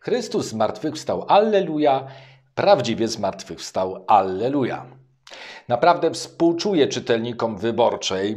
Chrystus zmartwychwstał, alleluja, prawdziwie zmartwychwstał, alleluja. Naprawdę współczuję czytelnikom wyborczej,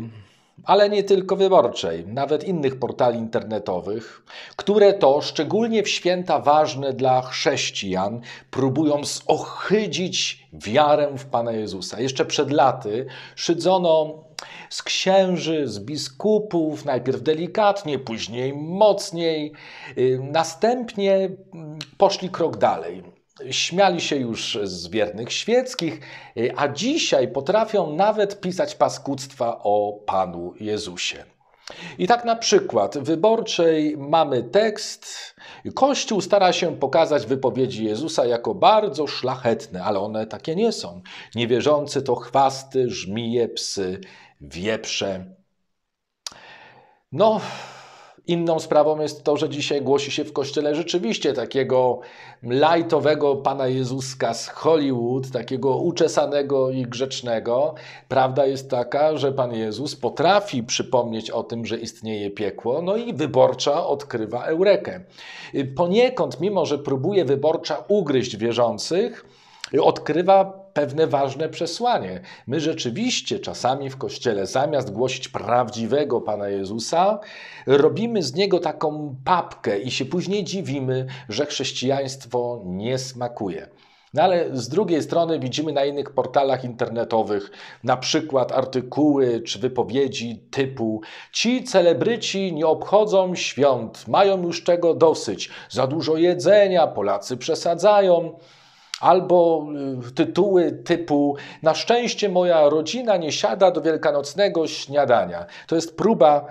ale nie tylko wyborczej, nawet innych portali internetowych, które to, szczególnie w święta ważne dla chrześcijan, próbują zohydzić wiarę w Pana Jezusa. Jeszcze przed laty szydzono z księży, z biskupów, najpierw delikatnie, później mocniej. Y, następnie mm, poszli krok dalej. Śmiali się już z wiernych świeckich, y, a dzisiaj potrafią nawet pisać paskudztwa o Panu Jezusie. I tak na przykład w wyborczej mamy tekst: Kościół stara się pokazać wypowiedzi Jezusa jako bardzo szlachetne, ale one takie nie są. Niewierzący to chwasty, żmije, psy wieprze. No, Inną sprawą jest to, że dzisiaj głosi się w kościele rzeczywiście takiego lajtowego pana Jezuska z Hollywood, takiego uczesanego i grzecznego. Prawda jest taka, że pan Jezus potrafi przypomnieć o tym, że istnieje piekło, no i wyborcza odkrywa eurekę. Poniekąd, mimo że próbuje wyborcza ugryźć wierzących, odkrywa pewne ważne przesłanie. My rzeczywiście czasami w kościele, zamiast głosić prawdziwego Pana Jezusa, robimy z niego taką papkę i się później dziwimy, że chrześcijaństwo nie smakuje. No ale z drugiej strony widzimy na innych portalach internetowych, na przykład artykuły czy wypowiedzi typu: Ci celebryci nie obchodzą świąt, mają już czego dosyć, za dużo jedzenia, Polacy przesadzają albo y, tytuły typu Na szczęście moja rodzina nie siada do wielkanocnego śniadania. To jest próba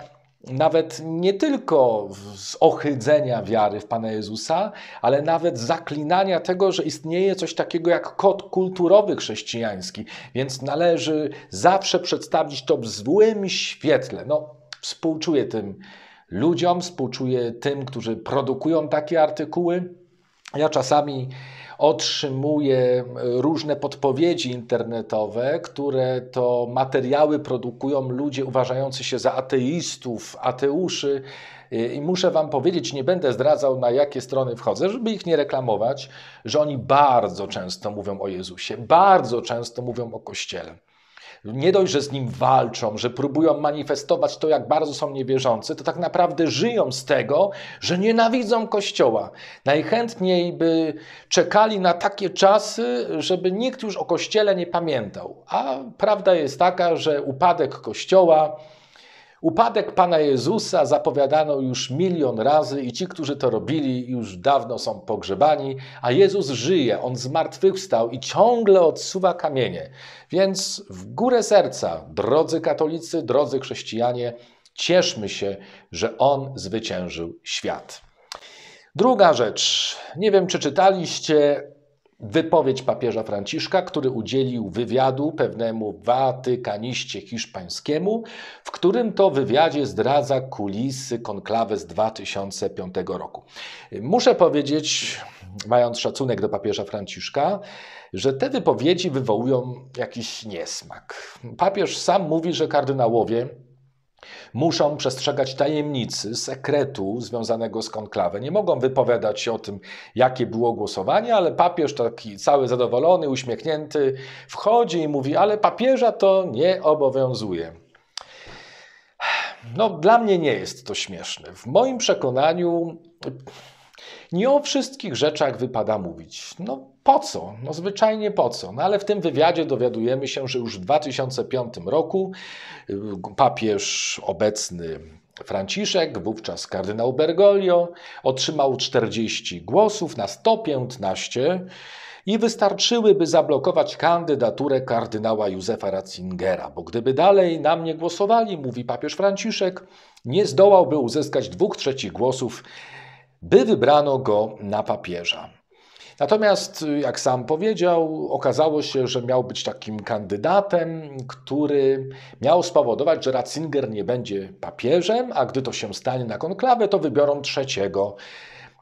nawet nie tylko z ochydzenia wiary w Pana Jezusa, ale nawet zaklinania tego, że istnieje coś takiego jak kod kulturowy chrześcijański, więc należy zawsze przedstawić to w złym świetle. No, współczuję tym ludziom, współczuję tym, którzy produkują takie artykuły. Ja czasami otrzymuje różne podpowiedzi internetowe, które to materiały produkują ludzie uważający się za ateistów, ateuszy. I muszę Wam powiedzieć, nie będę zdradzał na jakie strony wchodzę, żeby ich nie reklamować, że oni bardzo często mówią o Jezusie, bardzo często mówią o Kościele nie dość, że z nim walczą, że próbują manifestować to, jak bardzo są niewierzący, to tak naprawdę żyją z tego, że nienawidzą Kościoła. Najchętniej by czekali na takie czasy, żeby nikt już o Kościele nie pamiętał. A prawda jest taka, że upadek Kościoła, Upadek Pana Jezusa zapowiadano już milion razy i ci, którzy to robili, już dawno są pogrzebani, a Jezus żyje, On zmartwychwstał i ciągle odsuwa kamienie. Więc w górę serca, drodzy katolicy, drodzy chrześcijanie, cieszmy się, że On zwyciężył świat. Druga rzecz. Nie wiem, czy czytaliście wypowiedź papieża Franciszka, który udzielił wywiadu pewnemu watykaniście hiszpańskiemu, w którym to wywiadzie zdradza kulisy konklawy z 2005 roku. Muszę powiedzieć, mając szacunek do papieża Franciszka, że te wypowiedzi wywołują jakiś niesmak. Papież sam mówi, że kardynałowie Muszą przestrzegać tajemnicy, sekretu związanego z konklawę. Nie mogą wypowiadać się o tym, jakie było głosowanie, ale papież taki cały zadowolony, uśmiechnięty wchodzi i mówi, ale papieża to nie obowiązuje. No, dla mnie nie jest to śmieszne. W moim przekonaniu nie o wszystkich rzeczach wypada mówić. No po co? No zwyczajnie po co? No ale w tym wywiadzie dowiadujemy się, że już w 2005 roku y, papież obecny Franciszek, wówczas kardynał Bergoglio, otrzymał 40 głosów na 115 i wystarczyłyby zablokować kandydaturę kardynała Józefa Ratzingera, bo gdyby dalej na mnie głosowali, mówi papież Franciszek, nie zdołałby uzyskać dwóch trzecich głosów by wybrano go na papieża. Natomiast, jak sam powiedział, okazało się, że miał być takim kandydatem, który miał spowodować, że Ratzinger nie będzie papieżem, a gdy to się stanie na konklawę, to wybiorą trzeciego.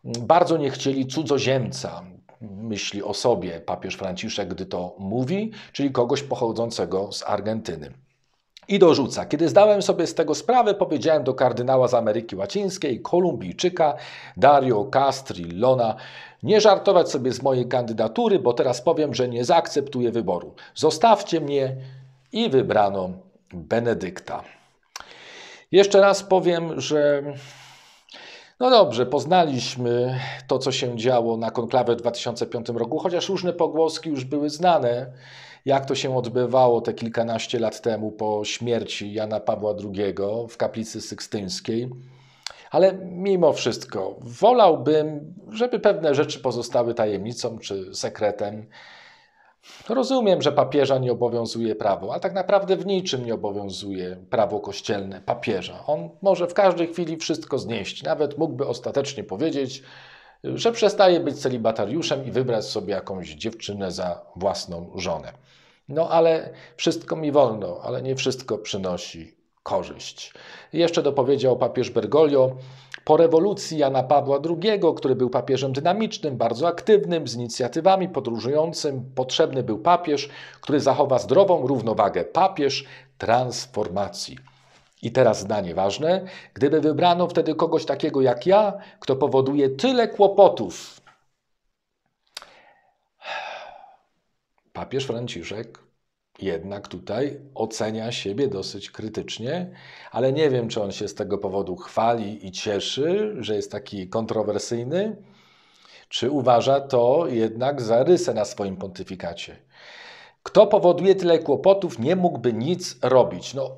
Bardzo nie chcieli cudzoziemca, myśli o sobie papież Franciszek, gdy to mówi, czyli kogoś pochodzącego z Argentyny. I dorzuca. Kiedy zdałem sobie z tego sprawę, powiedziałem do kardynała z Ameryki Łacińskiej, Kolumbijczyka Dario Castrillona, nie żartować sobie z mojej kandydatury, bo teraz powiem, że nie zaakceptuję wyboru. Zostawcie mnie i wybrano Benedykta. Jeszcze raz powiem, że no dobrze, poznaliśmy to, co się działo na konklawę w 2005 roku, chociaż różne pogłoski już były znane jak to się odbywało te kilkanaście lat temu po śmierci Jana Pawła II w kaplicy sykstyńskiej. Ale mimo wszystko wolałbym, żeby pewne rzeczy pozostały tajemnicą czy sekretem. Rozumiem, że papieża nie obowiązuje prawo, a tak naprawdę w niczym nie obowiązuje prawo kościelne papieża. On może w każdej chwili wszystko znieść, nawet mógłby ostatecznie powiedzieć, że przestaje być celibatariuszem i wybrać sobie jakąś dziewczynę za własną żonę. No ale wszystko mi wolno, ale nie wszystko przynosi korzyść. Jeszcze dopowiedział papież Bergoglio, po rewolucji Jana Pawła II, który był papieżem dynamicznym, bardzo aktywnym, z inicjatywami podróżującym, potrzebny był papież, który zachowa zdrową równowagę. Papież transformacji. I teraz zdanie ważne. Gdyby wybrano wtedy kogoś takiego jak ja, kto powoduje tyle kłopotów. Papież Franciszek jednak tutaj ocenia siebie dosyć krytycznie, ale nie wiem, czy on się z tego powodu chwali i cieszy, że jest taki kontrowersyjny, czy uważa to jednak za rysę na swoim pontyfikacie. Kto powoduje tyle kłopotów, nie mógłby nic robić. No,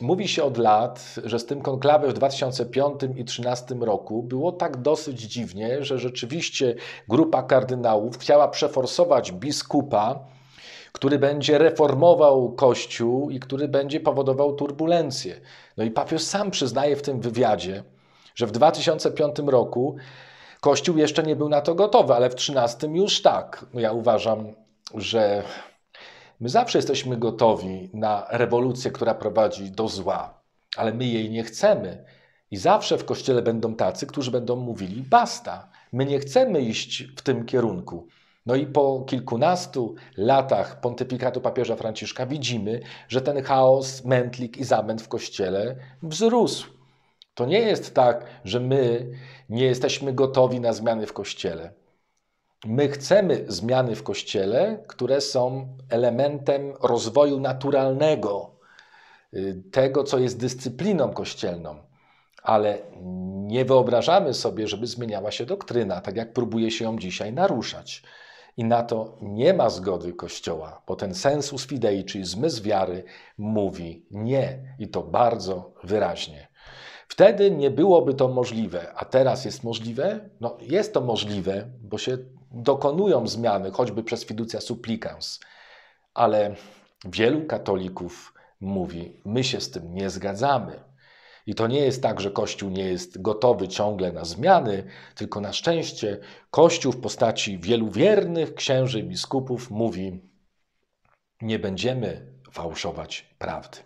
Mówi się od lat, że z tym konklawem w 2005 i 2013 roku było tak dosyć dziwnie, że rzeczywiście grupa kardynałów chciała przeforsować biskupa, który będzie reformował Kościół i który będzie powodował turbulencje. No i papież sam przyznaje w tym wywiadzie, że w 2005 roku Kościół jeszcze nie był na to gotowy, ale w 2013 już tak. Ja uważam, że My zawsze jesteśmy gotowi na rewolucję, która prowadzi do zła, ale my jej nie chcemy. I zawsze w kościele będą tacy, którzy będą mówili: basta, my nie chcemy iść w tym kierunku. No i po kilkunastu latach pontyfikatu papieża Franciszka widzimy, że ten chaos, mętlik i zamęt w kościele wzrósł. To nie jest tak, że my nie jesteśmy gotowi na zmiany w kościele my chcemy zmiany w kościele, które są elementem rozwoju naturalnego y, tego, co jest dyscypliną kościelną, ale nie wyobrażamy sobie, żeby zmieniała się doktryna, tak jak próbuje się ją dzisiaj naruszać. I na to nie ma zgody Kościoła, bo ten sensus fidei, czyli zmysł wiary, mówi nie i to bardzo wyraźnie. Wtedy nie byłoby to możliwe, a teraz jest możliwe? No, jest to możliwe, bo się dokonują zmiany, choćby przez fiducia supplicans, ale wielu katolików mówi: My się z tym nie zgadzamy. I to nie jest tak, że Kościół nie jest gotowy ciągle na zmiany, tylko na szczęście Kościół w postaci wielu wiernych księży i biskupów mówi: Nie będziemy fałszować prawdy.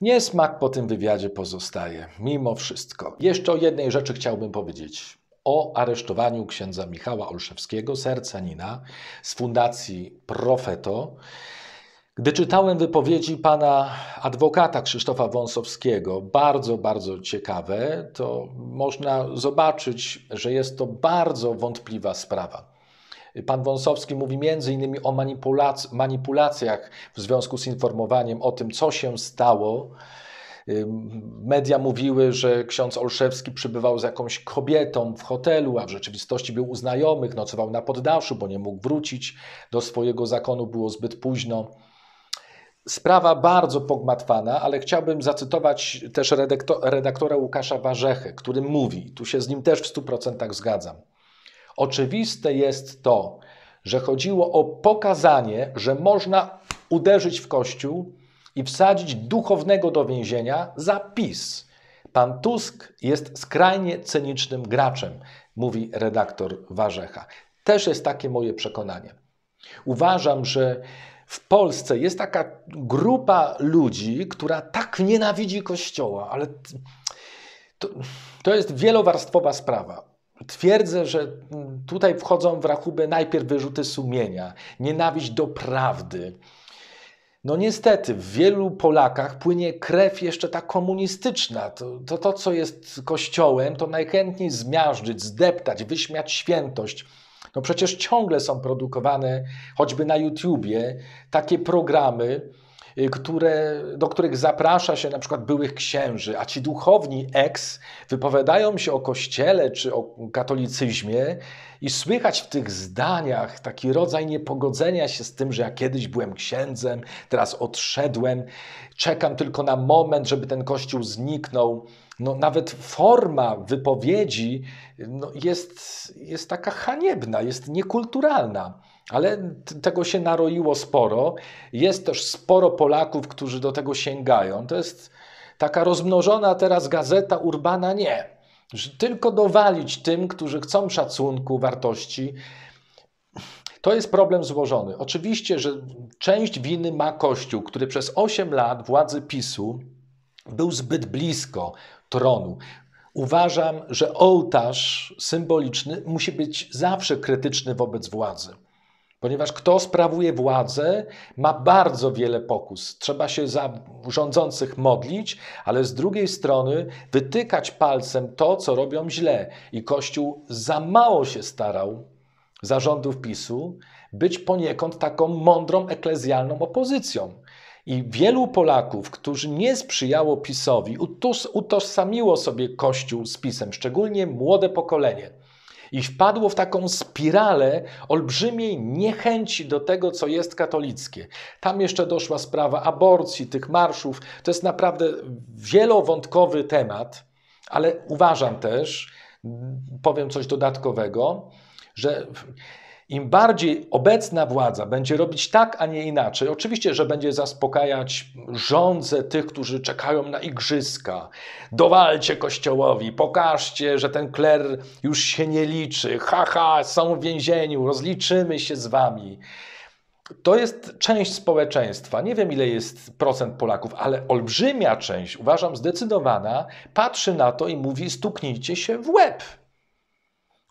Niesmak po tym wywiadzie pozostaje, mimo wszystko. Jeszcze o jednej rzeczy chciałbym powiedzieć. O aresztowaniu księdza Michała Olszewskiego, Nina z Fundacji Profeto. Gdy czytałem wypowiedzi pana adwokata Krzysztofa Wąsowskiego, bardzo, bardzo ciekawe, to można zobaczyć, że jest to bardzo wątpliwa sprawa. Pan Wąsowski mówi m.in. o manipulac manipulacjach w związku z informowaniem o tym, co się stało. Media mówiły, że ksiądz Olszewski przybywał z jakąś kobietą w hotelu, a w rzeczywistości był u znajomych, nocował na poddaszu, bo nie mógł wrócić do swojego zakonu, było zbyt późno. Sprawa bardzo pogmatwana, ale chciałbym zacytować też redaktora Łukasza Warzechę, który mówi, tu się z nim też w 100% zgadzam. Oczywiste jest to, że chodziło o pokazanie, że można uderzyć w Kościół i wsadzić duchownego do więzienia za PiS. Pan Tusk jest skrajnie cynicznym graczem, mówi redaktor Warzecha. Też jest takie moje przekonanie. Uważam, że w Polsce jest taka grupa ludzi, która tak nienawidzi Kościoła, ale to, to jest wielowarstwowa sprawa. Twierdzę, że tutaj wchodzą w rachubę najpierw wyrzuty sumienia, nienawiść do prawdy. No niestety, w wielu Polakach płynie krew jeszcze ta komunistyczna. To, to, to co jest kościołem, to najchętniej zmiażdżyć, zdeptać, wyśmiać świętość. No przecież ciągle są produkowane, choćby na YouTubie, takie programy, Y, które, do których zaprasza się na przykład byłych księży, a ci duchowni ex wypowiadają się o kościele czy o katolicyzmie i słychać w tych zdaniach taki rodzaj niepogodzenia się z tym, że ja kiedyś byłem księdzem, teraz odszedłem, czekam tylko na moment, żeby ten kościół zniknął no, nawet forma wypowiedzi no, jest, jest taka haniebna, jest niekulturalna. Ale tego się naroiło sporo. Jest też sporo Polaków, którzy do tego sięgają. To jest taka rozmnożona teraz gazeta urbana nie. tylko dowalić tym, którzy chcą szacunku, wartości. To jest problem złożony. Oczywiście, że część winy ma Kościół, który przez 8 lat władzy PiSu był zbyt blisko tronu. Uważam, że ołtarz symboliczny musi być zawsze krytyczny wobec władzy. Ponieważ kto sprawuje władzę, ma bardzo wiele pokus. Trzeba się za rządzących modlić, ale z drugiej strony wytykać palcem to, co robią źle. I Kościół za mało się starał za rządów PiSu być poniekąd taką mądrą eklezjalną opozycją. I wielu Polaków, którzy nie sprzyjało PiSowi, utożsamiło sobie Kościół z PiSem, szczególnie młode pokolenie. I wpadło w taką spiralę olbrzymiej niechęci do tego, co jest katolickie. Tam jeszcze doszła sprawa aborcji, tych marszów. To jest naprawdę wielowątkowy temat, ale uważam też, powiem coś dodatkowego, że im bardziej obecna władza będzie robić tak, a nie inaczej, oczywiście, że będzie zaspokajać żądze tych, którzy czekają na igrzyska. Dowalcie kościołowi, pokażcie, że ten kler już się nie liczy. Haha, ha, są w więzieniu, rozliczymy się z wami. To jest część społeczeństwa. Nie wiem, ile jest procent Polaków, ale olbrzymia część, uważam zdecydowana, patrzy na to i mówi: stuknijcie się w łeb.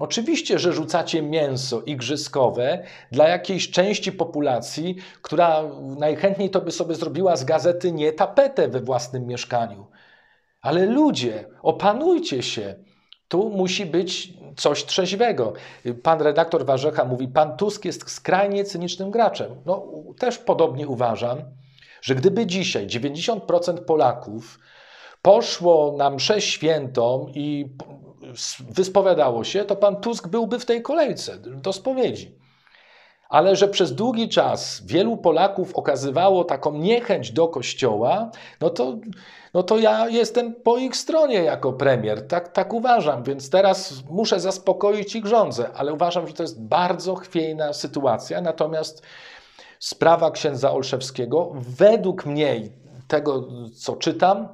Oczywiście, że rzucacie mięso igrzyskowe dla jakiejś części populacji, która najchętniej to by sobie zrobiła z gazety nie tapetę we własnym mieszkaniu. Ale ludzie, opanujcie się. Tu musi być coś trzeźwego. Pan redaktor Warzecha mówi: Pan Tusk jest skrajnie cynicznym graczem. No, też podobnie uważam, że gdyby dzisiaj 90% Polaków poszło na mszę świętą i wyspowiadało się, to pan Tusk byłby w tej kolejce do spowiedzi. Ale że przez długi czas wielu Polaków okazywało taką niechęć do kościoła, no to, no to ja jestem po ich stronie jako premier. Tak, tak uważam, więc teraz muszę zaspokoić ich rządzę, ale uważam, że to jest bardzo chwiejna sytuacja. Natomiast sprawa księdza Olszewskiego, według mnie, tego co czytam,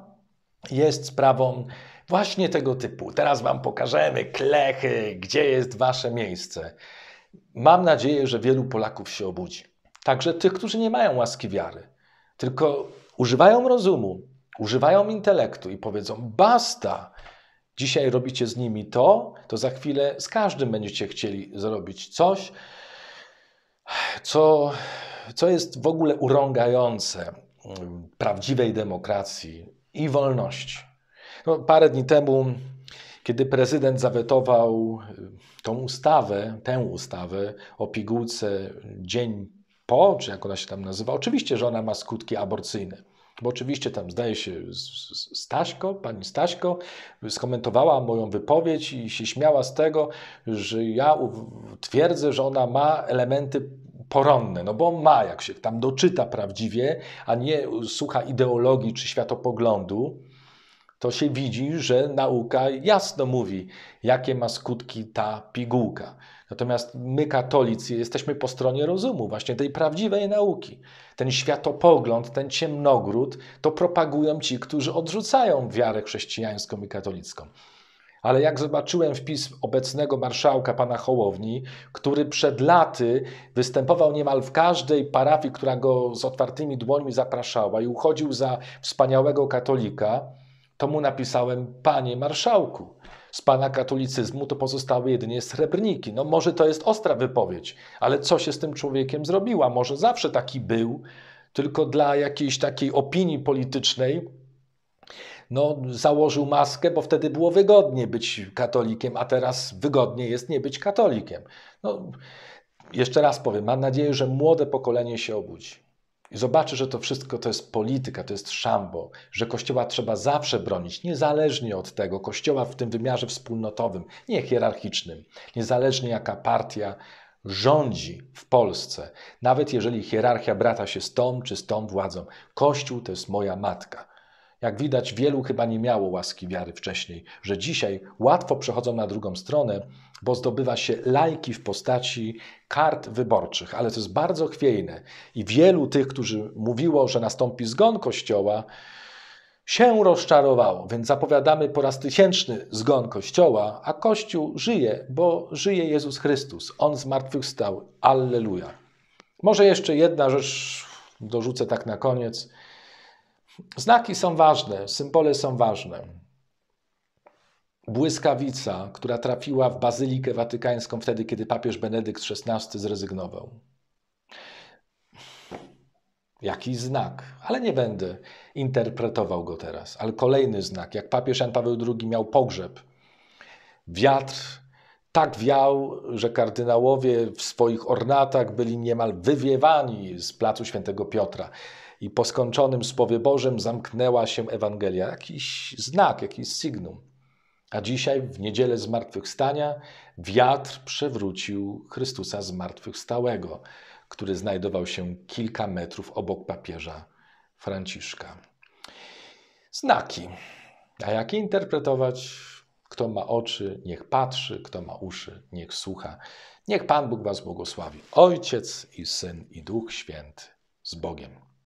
jest sprawą właśnie tego typu. Teraz Wam pokażemy klechy, gdzie jest Wasze miejsce. Mam nadzieję, że wielu Polaków się obudzi. Także tych, którzy nie mają łaski wiary, tylko używają rozumu, używają intelektu i powiedzą: basta, dzisiaj robicie z nimi to, to za chwilę z każdym będziecie chcieli zrobić coś, co, co jest w ogóle urągające mm, prawdziwej demokracji i wolności. No, parę dni temu, kiedy prezydent zawetował y, tą ustawę, tę ustawę o pigułce dzień po, czy jak ona się tam nazywa, oczywiście, że ona ma skutki aborcyjne. Bo oczywiście tam zdaje się Staśko, pani Staśko skomentowała moją wypowiedź i się śmiała z tego, że ja twierdzę, że ona ma elementy poronne, no bo ma, jak się tam doczyta prawdziwie, a nie słucha ideologii czy światopoglądu, to się widzi, że nauka jasno mówi, jakie ma skutki ta pigułka. Natomiast my, katolicy, jesteśmy po stronie rozumu, właśnie tej prawdziwej nauki. Ten światopogląd, ten ciemnogród, to propagują ci, którzy odrzucają wiarę chrześcijańską i katolicką. Ale jak zobaczyłem wpis obecnego marszałka, pana Hołowni, który przed laty występował niemal w każdej parafii, która go z otwartymi dłońmi zapraszała i uchodził za wspaniałego katolika, to mu napisałem, panie marszałku, z pana katolicyzmu to pozostały jedynie srebrniki. No może to jest ostra wypowiedź, ale co się z tym człowiekiem zrobiła? Może zawsze taki był, tylko dla jakiejś takiej opinii politycznej no, założył maskę, bo wtedy było wygodnie być katolikiem, a teraz wygodnie jest nie być katolikiem. No, jeszcze raz powiem, mam nadzieję, że młode pokolenie się obudzi zobaczy, że to wszystko to jest polityka, to jest szambo, że Kościoła trzeba zawsze bronić, niezależnie od tego, Kościoła w tym wymiarze wspólnotowym, nie hierarchicznym, niezależnie jaka partia rządzi w Polsce, nawet jeżeli hierarchia brata się z tą czy z tą władzą. Kościół to jest moja matka. Jak widać, wielu chyba nie miało łaski wiary wcześniej, że dzisiaj łatwo przechodzą na drugą stronę, bo zdobywa się lajki w postaci kart wyborczych, ale to jest bardzo chwiejne i wielu tych, którzy mówiło, że nastąpi zgon Kościoła, się rozczarowało, więc zapowiadamy po raz tysięczny zgon Kościoła, a Kościół żyje, bo żyje Jezus Chrystus. On zmartwychwstał. Alleluja. Może jeszcze jedna rzecz dorzucę tak na koniec. Znaki są ważne, symbole są ważne. Błyskawica, która trafiła w Bazylikę Watykańską wtedy, kiedy papież Benedykt XVI zrezygnował. Jakiś znak, ale nie będę interpretował go teraz. Ale kolejny znak, jak papież Jan Paweł II miał pogrzeb. Wiatr tak wiał, że kardynałowie w swoich ornatach byli niemal wywiewani z placu Świętego Piotra. I po skończonym spowie Bożym zamknęła się Ewangelia. Jakiś znak, jakiś sygnum. A dzisiaj, w niedzielę zmartwychwstania, wiatr przewrócił Chrystusa zmartwychwstałego, który znajdował się kilka metrów obok papieża Franciszka. Znaki. A jak je interpretować? Kto ma oczy, niech patrzy, kto ma uszy, niech słucha. Niech Pan Bóg Was błogosławi. Ojciec i Syn i Duch Święty z Bogiem.